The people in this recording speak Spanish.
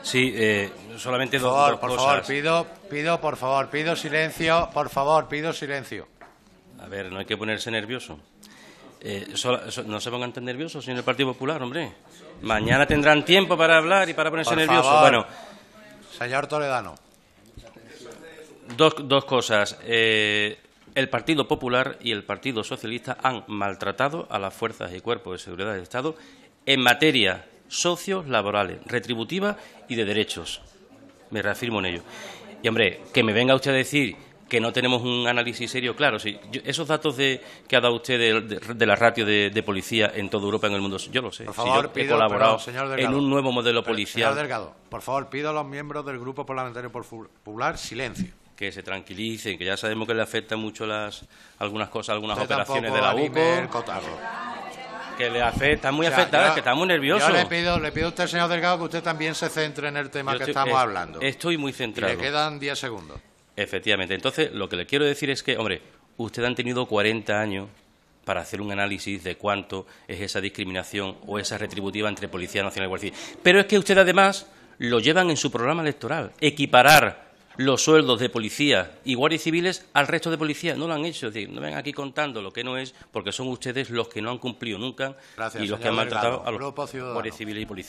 Sí, eh, solamente dos, por favor, pido, pido, por favor, pido silencio, por favor, pido silencio. A ver, no hay que ponerse nervioso. Eh, no se pongan tan nerviosos, señor el Partido Popular, hombre. Mañana tendrán tiempo para hablar y para ponerse nerviosos. bueno, señor Toledano. Dos, cosas. Eh, el Partido Popular y el Partido Socialista han maltratado a las fuerzas y cuerpos de seguridad del Estado en materia socios laborales, retributivas y de derechos. Me reafirmo en ello. Y hombre, que me venga usted a decir que no tenemos un análisis serio, claro, si esos datos de, que ha dado usted de, la ratio de, policía en toda Europa, en el mundo, yo lo sé. Por favor, pido, colaborado en un nuevo modelo policial. Delgado, por favor, pido a los miembros del Grupo Parlamentario Popular silencio. Que se tranquilicen, que ya sabemos que le afectan mucho las, algunas cosas, algunas operaciones de la UCO que le afecta, está muy afectada, que está muy nervioso. le pido, le pido a usted, señor Delgado, que usted también se centre en el tema que estamos hablando. Estoy muy centrado. Y le quedan 10 segundos. Efectivamente. Entonces, lo que le quiero decir es que, hombre, usted han tenido 40 años para hacer un análisis de cuánto es esa discriminación o esa retributiva entre Policía Nacional y Guardia Civil. Pero es que usted, además, lo llevan en su programa electoral, equiparar los sueldos de policía y guardias civiles al resto de policías. No lo han hecho. Es decir, no ven aquí contando lo que no es, porque son ustedes los que no han cumplido nunca y los que han maltratado a los guardias civiles y policías.